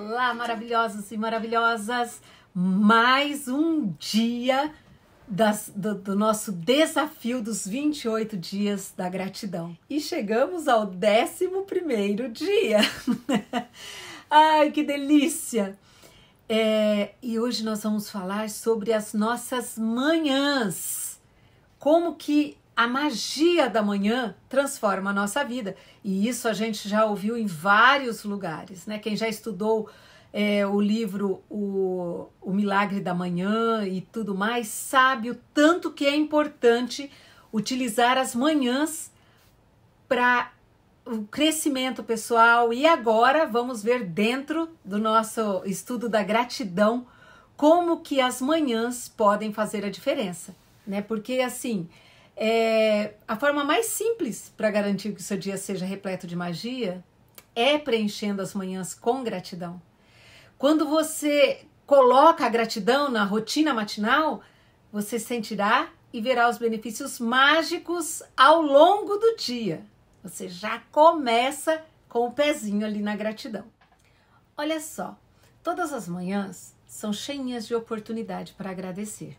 Olá, maravilhosos e maravilhosas! Mais um dia das, do, do, nosso desafio dos 28 dias da gratidão. E chegamos ao 11 dia. Ai, que delícia! É, e hoje nós vamos falar sobre as nossas manhãs. Como que a magia da manhã transforma a nossa vida. E isso a gente já ouviu em vários lugares, né? Quem já estudou é, o livro o, o Milagre da Manhã e tudo mais, sabe o tanto que é importante utilizar as manhãs para o crescimento pessoal. E agora vamos ver dentro do nosso estudo da gratidão como que as manhãs podem fazer a diferença, né? Porque assim, é, a forma mais simples para garantir que o seu dia seja repleto de magia é preenchendo as manhãs com gratidão. Quando você coloca a gratidão na rotina matinal, você sentirá e verá os benefícios mágicos ao longo do dia. Você já começa com o pezinho ali na gratidão. Olha só, todas as manhãs são cheias de oportunidade para agradecer.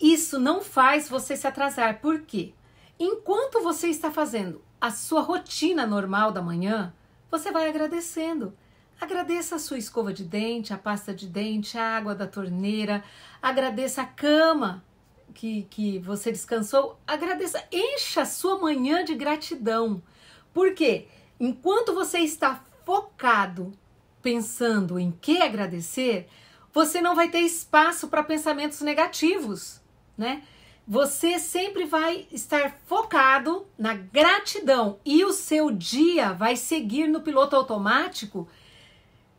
Isso não faz você se atrasar, por quê? Enquanto você está fazendo a sua rotina normal da manhã, você vai agradecendo. Agradeça a sua escova de dente, a pasta de dente, a água da torneira, agradeça a cama que, que você descansou, agradeça, encha a sua manhã de gratidão. Porque enquanto você está focado pensando em que agradecer, você não vai ter espaço para pensamentos negativos né? Você sempre vai estar focado na gratidão e o seu dia vai seguir no piloto automático,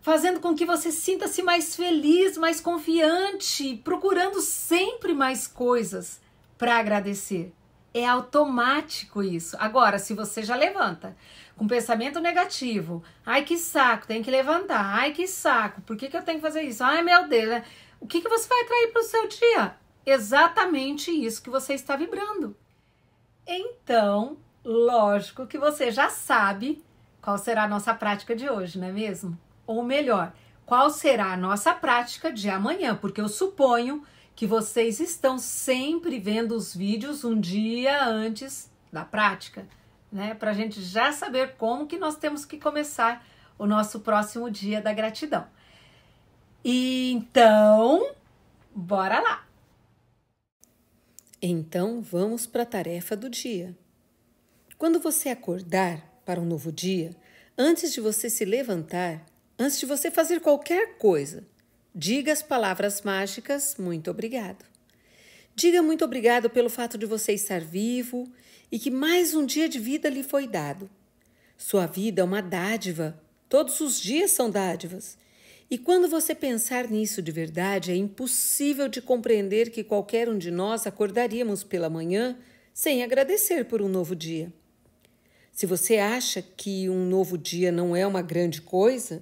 fazendo com que você sinta-se mais feliz, mais confiante, procurando sempre mais coisas para agradecer. É automático isso. Agora, se você já levanta com pensamento negativo, ai que saco, tem que levantar, ai que saco, por que, que eu tenho que fazer isso? Ai meu Deus, né? o que, que você vai atrair para o seu dia? exatamente isso que você está vibrando. Então, lógico que você já sabe qual será a nossa prática de hoje, não é mesmo? Ou melhor, qual será a nossa prática de amanhã, porque eu suponho que vocês estão sempre vendo os vídeos um dia antes da prática, né? Para a gente já saber como que nós temos que começar o nosso próximo dia da gratidão. então, bora lá! Então vamos para a tarefa do dia. Quando você acordar para um novo dia, antes de você se levantar, antes de você fazer qualquer coisa, diga as palavras mágicas muito obrigado. Diga muito obrigado pelo fato de você estar vivo e que mais um dia de vida lhe foi dado. Sua vida é uma dádiva, todos os dias são dádivas e quando você pensar nisso de verdade, é impossível de compreender que qualquer um de nós acordaríamos pela manhã sem agradecer por um novo dia. Se você acha que um novo dia não é uma grande coisa,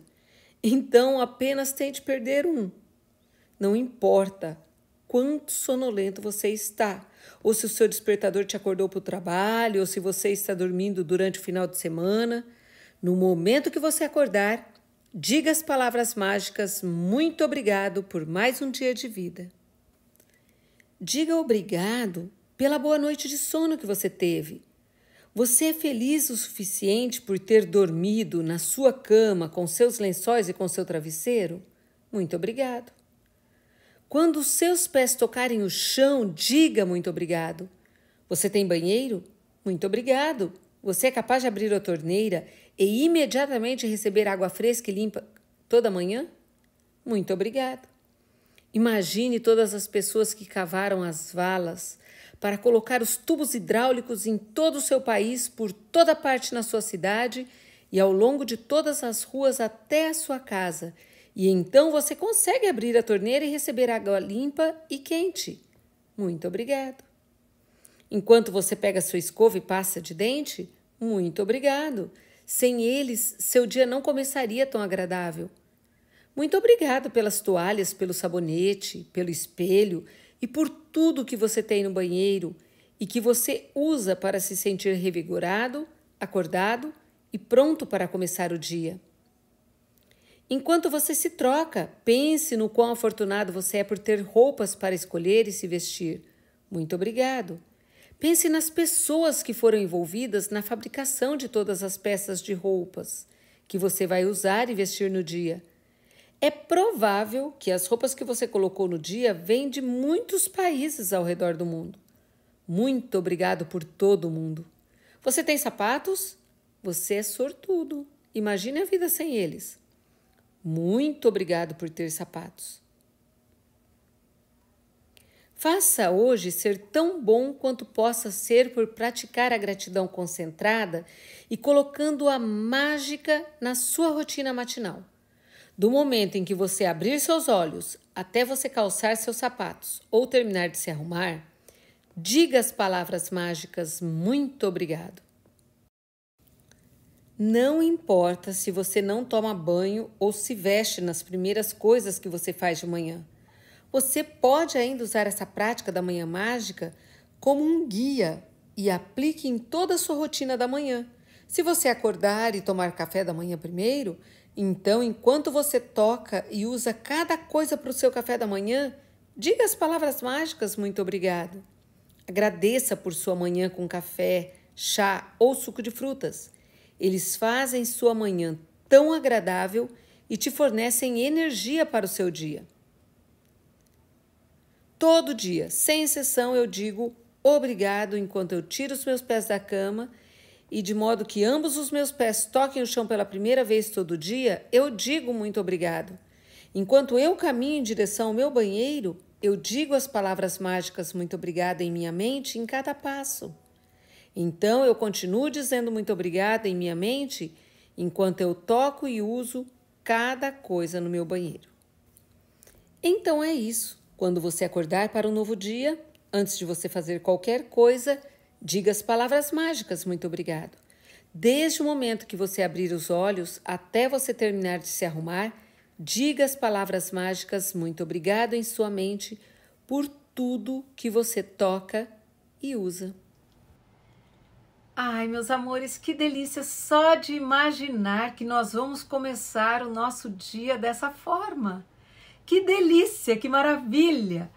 então apenas tente perder um. Não importa quanto sonolento você está, ou se o seu despertador te acordou para o trabalho, ou se você está dormindo durante o final de semana, no momento que você acordar, Diga as palavras mágicas muito obrigado por mais um dia de vida. Diga obrigado pela boa noite de sono que você teve. Você é feliz o suficiente por ter dormido na sua cama com seus lençóis e com seu travesseiro? Muito obrigado. Quando os seus pés tocarem o chão, diga muito obrigado. Você tem banheiro? Muito obrigado. Você é capaz de abrir a torneira e imediatamente receber água fresca e limpa toda manhã? Muito obrigado. Imagine todas as pessoas que cavaram as valas para colocar os tubos hidráulicos em todo o seu país, por toda parte na sua cidade e ao longo de todas as ruas até a sua casa. E então você consegue abrir a torneira e receber água limpa e quente. Muito obrigado. Enquanto você pega sua escova e passa de dente, muito obrigado. Sem eles, seu dia não começaria tão agradável. Muito obrigado pelas toalhas, pelo sabonete, pelo espelho e por tudo que você tem no banheiro e que você usa para se sentir revigorado, acordado e pronto para começar o dia. Enquanto você se troca, pense no quão afortunado você é por ter roupas para escolher e se vestir. Muito obrigado. Pense nas pessoas que foram envolvidas na fabricação de todas as peças de roupas que você vai usar e vestir no dia. É provável que as roupas que você colocou no dia vêm de muitos países ao redor do mundo. Muito obrigado por todo mundo. Você tem sapatos? Você é sortudo. Imagine a vida sem eles. Muito obrigado por ter sapatos. Faça hoje ser tão bom quanto possa ser por praticar a gratidão concentrada e colocando a mágica na sua rotina matinal. Do momento em que você abrir seus olhos até você calçar seus sapatos ou terminar de se arrumar, diga as palavras mágicas muito obrigado. Não importa se você não toma banho ou se veste nas primeiras coisas que você faz de manhã. Você pode ainda usar essa prática da manhã mágica como um guia e aplique em toda a sua rotina da manhã. Se você acordar e tomar café da manhã primeiro, então enquanto você toca e usa cada coisa para o seu café da manhã, diga as palavras mágicas muito obrigado. Agradeça por sua manhã com café, chá ou suco de frutas. Eles fazem sua manhã tão agradável e te fornecem energia para o seu dia. Todo dia, sem exceção, eu digo obrigado enquanto eu tiro os meus pés da cama e de modo que ambos os meus pés toquem o chão pela primeira vez todo dia, eu digo muito obrigado. Enquanto eu caminho em direção ao meu banheiro, eu digo as palavras mágicas muito obrigada em minha mente em cada passo. Então eu continuo dizendo muito obrigada em minha mente enquanto eu toco e uso cada coisa no meu banheiro. Então é isso. Quando você acordar para um novo dia, antes de você fazer qualquer coisa, diga as palavras mágicas: muito obrigado. Desde o momento que você abrir os olhos até você terminar de se arrumar, diga as palavras mágicas: muito obrigado em sua mente por tudo que você toca e usa. Ai, meus amores, que delícia só de imaginar que nós vamos começar o nosso dia dessa forma. Que delícia, que maravilha!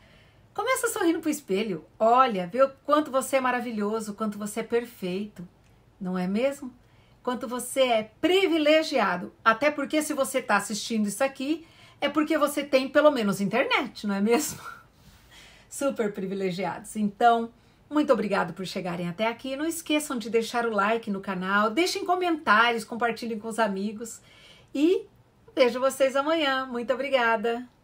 Começa sorrindo para o espelho. Olha, vê o quanto você é maravilhoso, quanto você é perfeito. Não é mesmo? Quanto você é privilegiado. Até porque se você está assistindo isso aqui, é porque você tem pelo menos internet, não é mesmo? Super privilegiados. Então, muito obrigado por chegarem até aqui. Não esqueçam de deixar o like no canal, deixem comentários, compartilhem com os amigos e vejo vocês amanhã. Muito obrigada.